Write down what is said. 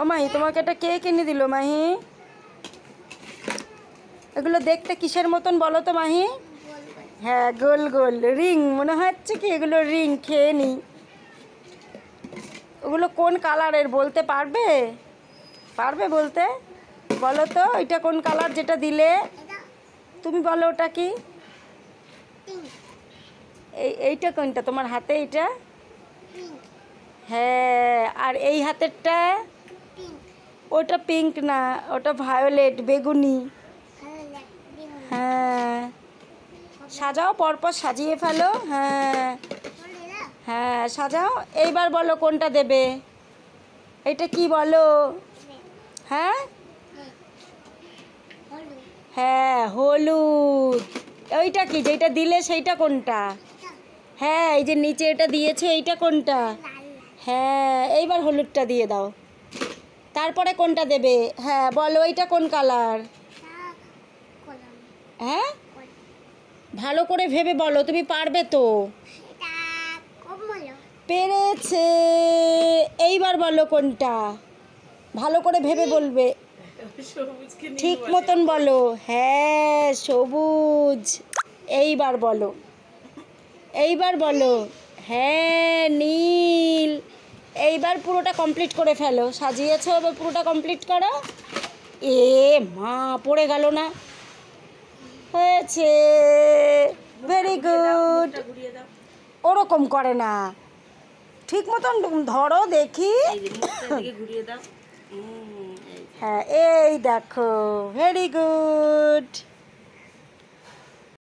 ও মাহি তোমাকে একটা কে কিনে দিল মাহি এগুলো দেখতে কিসের মতন বলো তো মাহি হ্যাঁ গোল গোল রিং মনে হচ্ছে কি এগুলো রিং খেয়ে নি ওগুলো কোন কালারের বলতে পারবে পারবে বলতে বলো তো এটা কোন কালার যেটা দিলে তুমি বলো ওটা কি এই এইটা কোনটা তোমার হাতে এইটা হ্যাঁ আর এই হাতেরটা ওটা পিঙ্ক না ওটা ভায়োলেট বেগুনি হ্যাঁ সাজাও পরপর সাজিয়ে ফেলো হ্যাঁ হ্যাঁ সাজাও এইবার বলো কোনটা দেবে এটা কি বলো হ্যাঁ হ্যাঁ হলুদ ওইটা কি যেটা দিলে সেইটা কোনটা হ্যাঁ এই যে নিচে এটা দিয়েছে এইটা কোনটা হ্যাঁ এইবার হলুদটা দিয়ে দাও তারপরে কোনটা দেবে হ্যাঁ বলো এইটা কোন কালার হ্যাঁ ভালো করে ভেবে বলো তুমি পারবে তো পেরেছে এইবার বলো কোনটা ভালো করে ভেবে বলবে ঠিক মতন বলো হ্যাঁ সবুজ এইবার বলো এইবার বলো হ্যাঁ নীল এইবার পুরোটা কমপ্লিট করে ফেলো সাজিয়েছো এবার পুরোটা কমপ্লিট করো এ মা পড়ে গেল না হয়েছে ভেরি গুড ওরকম করে না ঠিক মতন ধরো দেখি হ্যাঁ এই দেখো ভেরি গুড